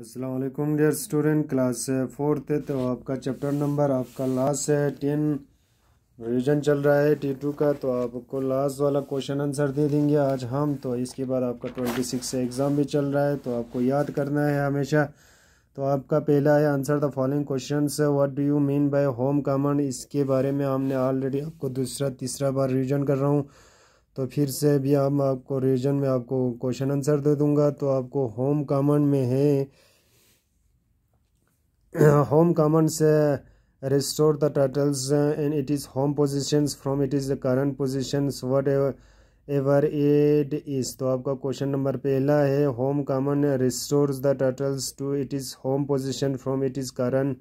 असलकुम dear student class fourth है तो आपका चैप्टर नंबर आपका लास्ट है टेन रिविजन चल रहा है टी टू का तो आपको लास्ट वाला क्वेश्चन आंसर दे देंगे आज हम तो इसके बाद आपका ट्वेंटी सिक्स एग्ज़ाम भी चल रहा है तो आपको याद करना है हमेशा तो आपका पहला है answer the following question what do you mean by home command इसके बारे में हमने ऑलरेडी आपको दूसरा तीसरा बार रिविजन कर रहा हूँ तो फिर से भी हम आपको रिविजन में आपको क्वेश्चन आंसर दे दूँगा तो आपको होम कमांड में है home commands uh, restore the turtles uh, in its home positions from it is the current positions whatever ever it is तो आपका क्वेश्चन नंबर पहला है home command restores the turtles to it is home position from it is current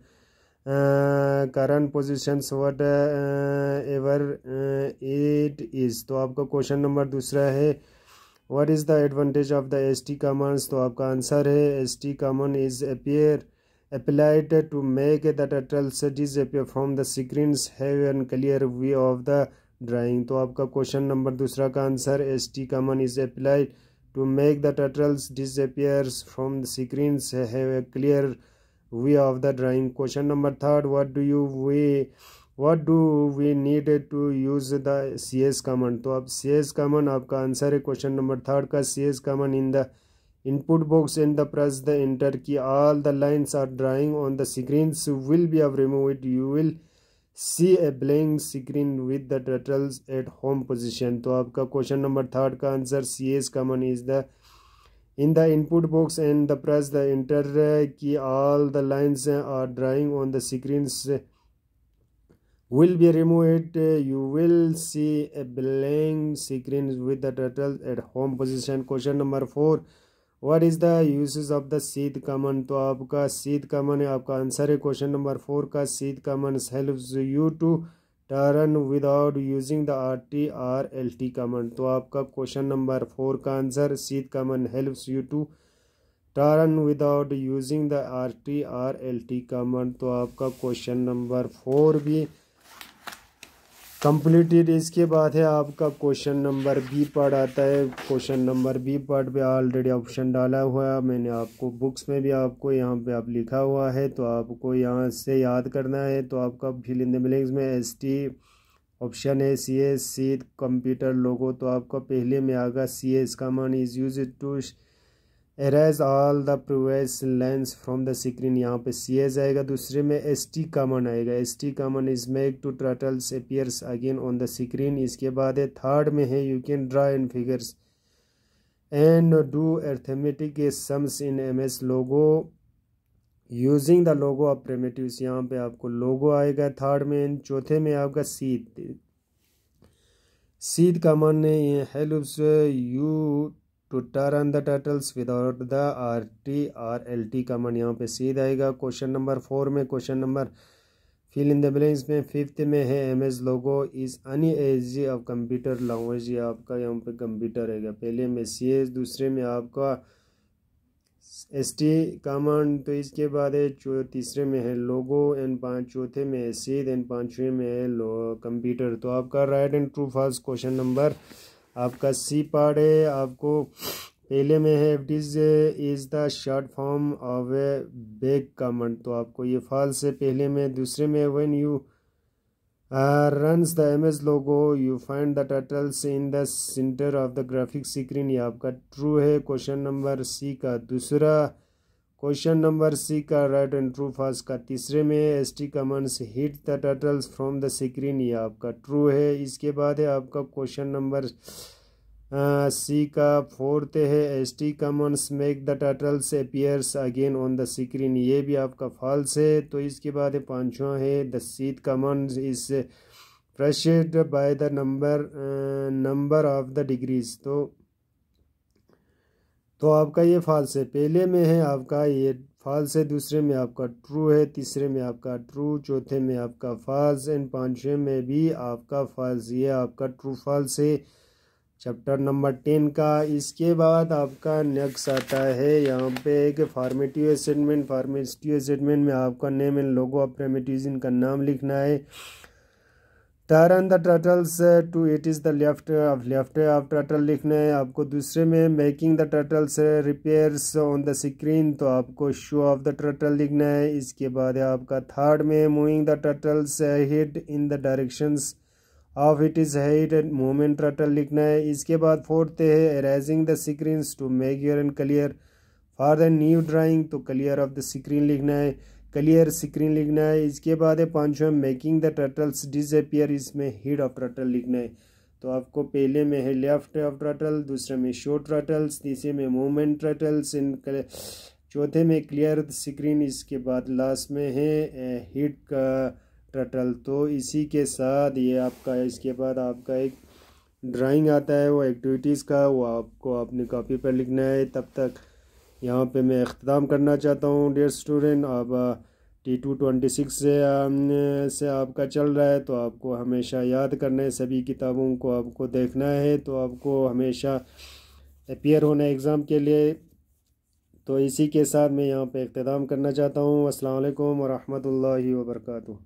current position what ever it is आपका question number दूसरा है what is the advantage of the S T commands तो आपका answer है S T command is appear applied to make the turtle disappear from the screens have an clear view of the drawing तो आपका question number दूसरा का answer S T command is applied to make the turtles disappears from the screens have a clear way of the drawing question number third what do you way what do we need to use the C S command तो अब C S command आपका answer है question number third का C S command in the input box and the press the enter key all the lines are drawing on the screen so will be have removed it you will see a blank screen with the turtles at home position तो आपका question number third का answer C S command is the in the input box and the press the enter key all the lines are drawing on the screen will be removed you will see a blank screen with the turtles at home position question number 4 what is the uses of the SETH command तो आपका सीध कमन है आपका answer है question number four का SETH command helps you to turn without using the R T or L T command तो आपका question number four का answer SETH command helps you to turn without using the R T or L T command तो आपका question number four भी completed इसके बाद है आपका क्वेश्चन नंबर बी पार्ट आता है क्वेश्चन नंबर बी पार्ट पे ऑलरेडी ऑप्शन डाला हुआ है मैंने आपको बुक्स में भी आपको यहाँ पे आप लिखा हुआ है तो आपको यहाँ से याद करना है तो आपका फिल इन द में एस टी ऑप्शन है सी एस सी कंप्यूटर लोगो तो आपका पहले में आगा सी एस का मान is use to erase all the previous lines from the screen यहाँ पे सी एज आएगा दूसरे में एस टी कामन आएगा S T command is make to turtles appears again on the screen इसके बाद है थर्ड में है you can draw in figures and do arithmetic sums in M S logo using the logo of primitive यहाँ पे आपको लोगो आएगा third में चौथे में आपका सीध सीध कामन है help you to turn the turtles without the R T or L T command यहाँ पे सीध आएगा क्वेश्चन नंबर फोर में question number fill in the blanks में फिफ्थ में है M S logo is any age of computer language ये आपका यहाँ पे कंप्यूटर रहेगा पहले में सी एस दूसरे में आपका एस टी कमांड तो इसके बाद है तीसरे में है लोगो एंड पाँच चौथे में है सीध एंड पाँचवें में है कंप्यूटर तो आपका right and true false question number आपका सी पार्ट है आपको पहले में है it is is the short form of a back command तो आपको ये फॉल्स है पहले में दूसरे में when you runs the M S logo you find the turtles in the centre of the graphic screen ये आपका ट्रू है क्वेश्चन नंबर सी का दूसरा क्वेश्चन नंबर सी का राइट एंड ट्रू फर्स्ट का तीसरे में है S T commands hit the turtles from the screen ये आपका ट्रू है इसके बाद है आपका क्वेश्चन नंबर सी का फोर्थ है S T commands make the turtles appears again on the screen ये भी आपका फॉल्स है तो इसके बाद है पाँचवा है the SETH commands is pressured by the number number of the degrees तो तो आपका ये फाल है पहले में है आपका ये फाल्स है दूसरे में आपका ट्रू है तीसरे में आपका ट्रू चौथे में आपका फाल्स एंड पाँचवें में भी आपका फाल्स ये आपका ट्रू फाल्स है चैप्टर नंबर टेन का इसके बाद आपका नेक्स्ट आता है यहाँ पे एक फार्मेटिव असाइनमेंट फार्मेटिव असाइनमेंट में आपका नेम एंड लोगो ऑफ रेमेटिजन का नाम लिखना है turn the turtles to it is the left अब लेफ्ट ऑफ टर्टल लिखना है आपको दूसरे में making the turtles repairs on the screen तो आपको शो ऑफ द टर्टल लिखना है इसके बाद है आपका थर्ड में moving the turtles hit in the directions of it is hit and movement turtle लिखना है इसके बाद फोर्थ है arising the screen to make your and clear for the new drawing तो क्लियर ऑफ द स्क्रीन लिखना है clear screen लिखना है इसके बाद है पाँचवा मेकिंग द टर्टल्स डिसअपियर इसमें हिड ऑफ टर्टल लिखना है तो आपको पहले में है लेफ्ट ऑफ टर्टल दूसरे में शो टर्टल्स तीसरे में मूवमेंट टर्टल्स इन चौथे में क्लियर स्क्रीन इसके बाद लास्ट में है हिट का टर्टल तो इसी के साथ ये आपका इसके बाद आपका एक ड्राइंग आता है वो एक्टिविटीज़ का वो आपको अपनी कॉपी पर लिखना है तब तक यहाँ पे मैं अख्ताम करना चाहता हूँ डेयर स्टूडेंट अब टी टू ट्वेंटी सिक्स से से आपका चल रहा है तो आपको हमेशा याद करना है सभी किताबों को आपको देखना है तो आपको हमेशा अपियर होना है एग्ज़ाम के लिए तो इसी के साथ मैं यहाँ पे अख्ताम करना चाहता हूँ अस्सलाम वालेकुम वरहमतुल्लाहि वबरकू